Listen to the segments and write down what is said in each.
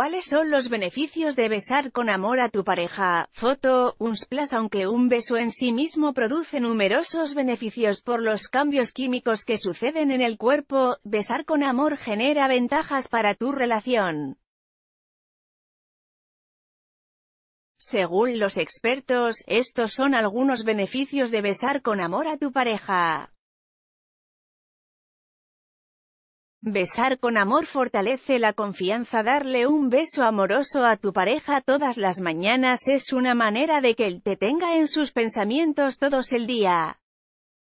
¿Cuáles son los beneficios de besar con amor a tu pareja? Foto, Unsplash Aunque un beso en sí mismo produce numerosos beneficios por los cambios químicos que suceden en el cuerpo, besar con amor genera ventajas para tu relación. Según los expertos, estos son algunos beneficios de besar con amor a tu pareja. Besar con amor fortalece la confianza. Darle un beso amoroso a tu pareja todas las mañanas es una manera de que él te tenga en sus pensamientos todos el día.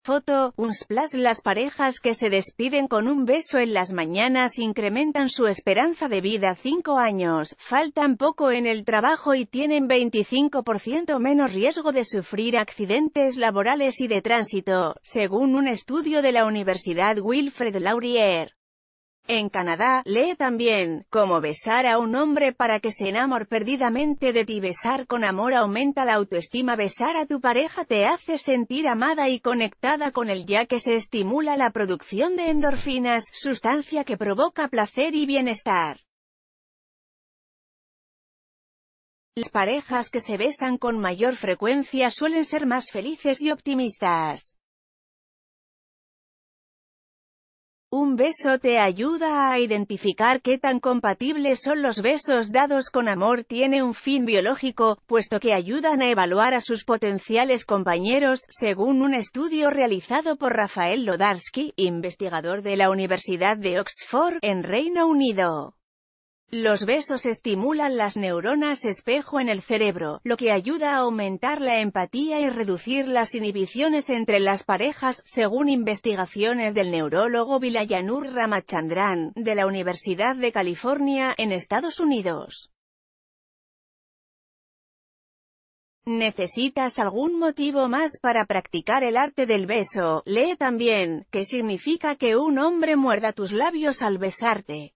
Foto, un Las parejas que se despiden con un beso en las mañanas incrementan su esperanza de vida 5 años, faltan poco en el trabajo y tienen 25% menos riesgo de sufrir accidentes laborales y de tránsito, según un estudio de la Universidad Wilfred Laurier. En Canadá, lee también, como besar a un hombre para que se enamore perdidamente de ti. Besar con amor aumenta la autoestima. Besar a tu pareja te hace sentir amada y conectada con él ya que se estimula la producción de endorfinas, sustancia que provoca placer y bienestar. Las parejas que se besan con mayor frecuencia suelen ser más felices y optimistas. Un beso te ayuda a identificar qué tan compatibles son los besos dados con amor tiene un fin biológico, puesto que ayudan a evaluar a sus potenciales compañeros, según un estudio realizado por Rafael Lodarsky, investigador de la Universidad de Oxford, en Reino Unido. Los besos estimulan las neuronas espejo en el cerebro, lo que ayuda a aumentar la empatía y reducir las inhibiciones entre las parejas, según investigaciones del neurólogo Vilayanur Ramachandran, de la Universidad de California, en Estados Unidos. ¿Necesitas algún motivo más para practicar el arte del beso? Lee también, que significa que un hombre muerda tus labios al besarte.